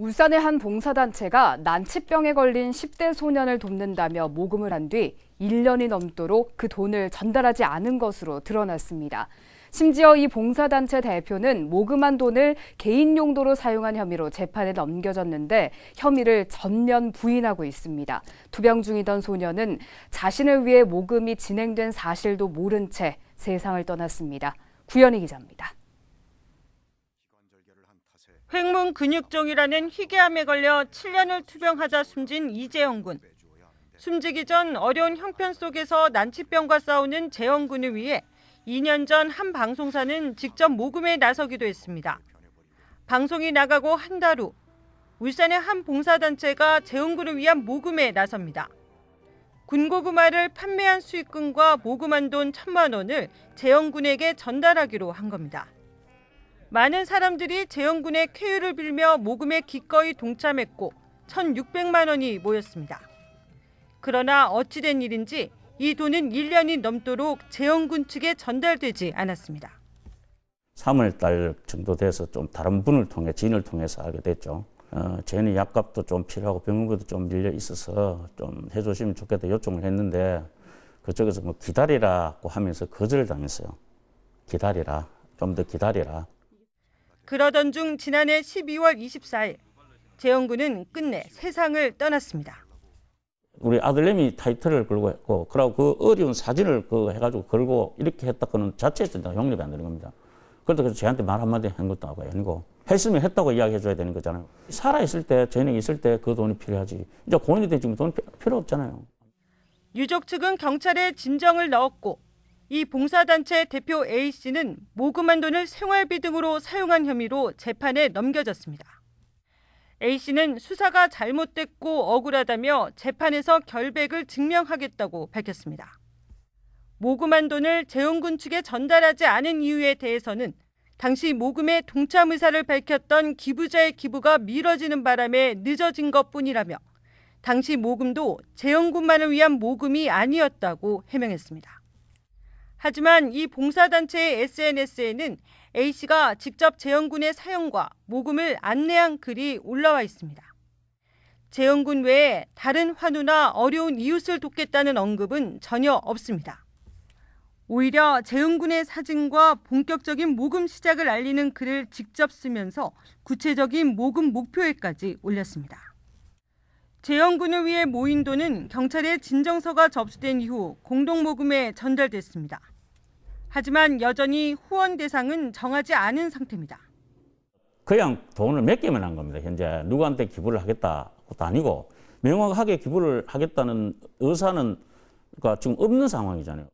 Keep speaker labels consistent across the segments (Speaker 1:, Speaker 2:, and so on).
Speaker 1: 울산의 한 봉사단체가 난치병에 걸린 10대 소년을 돕는다며 모금을 한 뒤 1년이 넘도록 그 돈을 전달하지 않은 것으로 드러났습니다. 심지어 이 봉사단체 대표는 모금한 돈을 개인 용도로 사용한 혐의로 재판에 넘겨졌는데 혐의를 전면 부인하고 있습니다. 투병 중이던 소년은 자신을 위해 모금이 진행된 사실도 모른 채 세상을 떠났습니다. 구현희 기자입니다. 횡문 근육종이라는 희귀암에 걸려 7년을 투병하자 숨진 이재영 군. 숨지기 전 어려운 형편 속에서 난치병과 싸우는 재영 군을 위해 2년 전 한 방송사는 직접 모금에 나서기도 했습니다. 방송이 나가고 한 달 후 울산의 한 봉사단체가 재영 군을 위한 모금에 나섭니다. 군고구마를 판매한 수익금과 모금한 돈 천만 원을 재영 군에게 전달하기로 한 겁니다. 많은 사람들이 재영군의 쾌유를 빌며 모금에 기꺼이 동참했고 1,600만 원이 모였습니다. 그러나 어찌된 일인지 이 돈은 1년이 넘도록 재영군 측에 전달되지 않았습니다.
Speaker 2: 3월 달 정도 돼서 좀 다른 분을 통해 지을 통해서 알게 됐죠. 어, 재현이 약값도 좀 필요하고 병원비도 좀 밀려 있어서 좀 해주시면 좋겠다 요청을 했는데 그쪽에서 뭐 기다리라고 하면서 거절을 당했어요. 기다리라. 좀 더 기다리라.
Speaker 1: 그러던 중 지난해 12월 24일 재영군은 끝내 세상을 떠났습니다.
Speaker 2: 우리 아들님이 타이틀을 걸고 했고 그러고 그 어려운 사진을 그 해가지고 걸고 이렇게 했다 그는 자체에서 용납이 안 되는 겁니다. 그래서 저한테 말 한마디 한 것도 아니고 했으면 했다고 이야기해줘야 되는 거잖아요. 살아있을 때재능 있을 때그 돈이 필요하지. 이제 고인이 된 지금 돈 필요 없잖아요.
Speaker 1: 유족 측은 경찰에 진정을 넣었고 이 봉사단체 대표 A씨는 모금한 돈을 생활비 등으로 사용한 혐의로 재판에 넘겨졌습니다. A씨는 수사가 잘못됐고 억울하다며 재판에서 결백을 증명하겠다고 밝혔습니다. 모금한 돈을 재용군 측에 전달하지 않은 이유에 대해서는 당시 모금에 동참 의사를 밝혔던 기부자의 기부가 미뤄지는 바람에 늦어진 것 뿐이라며 당시 모금도 재용군만을 위한 모금이 아니었다고 해명했습니다. 하지만 이 봉사단체의 SNS에는 A씨가 직접 재영군의 사형과 모금을 안내한 글이 올라와 있습니다. 재영군 외에 다른 환우나 어려운 이웃을 돕겠다는 언급은 전혀 없습니다. 오히려 재영군의 사진과 본격적인 모금 시작을 알리는 글을 직접 쓰면서 구체적인 모금 목표에까지 올렸습니다. 재영군을 위해 모인 돈은 경찰에 진정서가 접수된 이후 공동모금에 전달됐습니다. 하지만 여전히 후원 대상은 정하지 않은 상태입니다.
Speaker 2: 그냥 돈을 맡기면 한 겁니다. 현재 누구한테 기부를 하겠다 것도 아니고 명확하게 기부를 하겠다는 의사는 그러니까 지금 없는 상황이잖아요.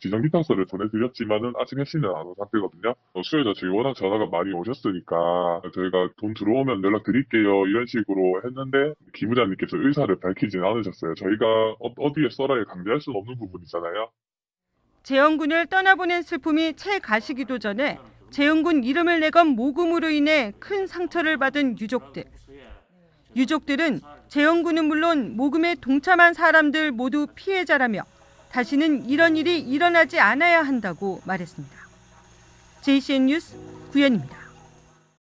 Speaker 2: 지정기탁서를 보내드렸지만은 아직 해시는 안온 상태거든요. 어, 수혜자 저희 워낙 전화가 많이 오셨으니까 저희가 돈 들어오면 연락 드릴게요 이런 식으로 했는데 기부자님께서 의사를 밝히진 않으셨어요. 저희가 어, 디에 써라에 강제할 수 없는 부분이잖아요.
Speaker 1: 재영군을 떠나보낸 슬픔이 채 가시기도 전에 재영군 이름을 내건 모금으로 인해 큰 상처를 받은 유족들. 유족들은 재영군은 물론 모금에 동참한 사람들 모두 피해자라며 다시는 이런 일이 일어나지 않아야 한다고 말했습니다. JCN 뉴스 구현입니다.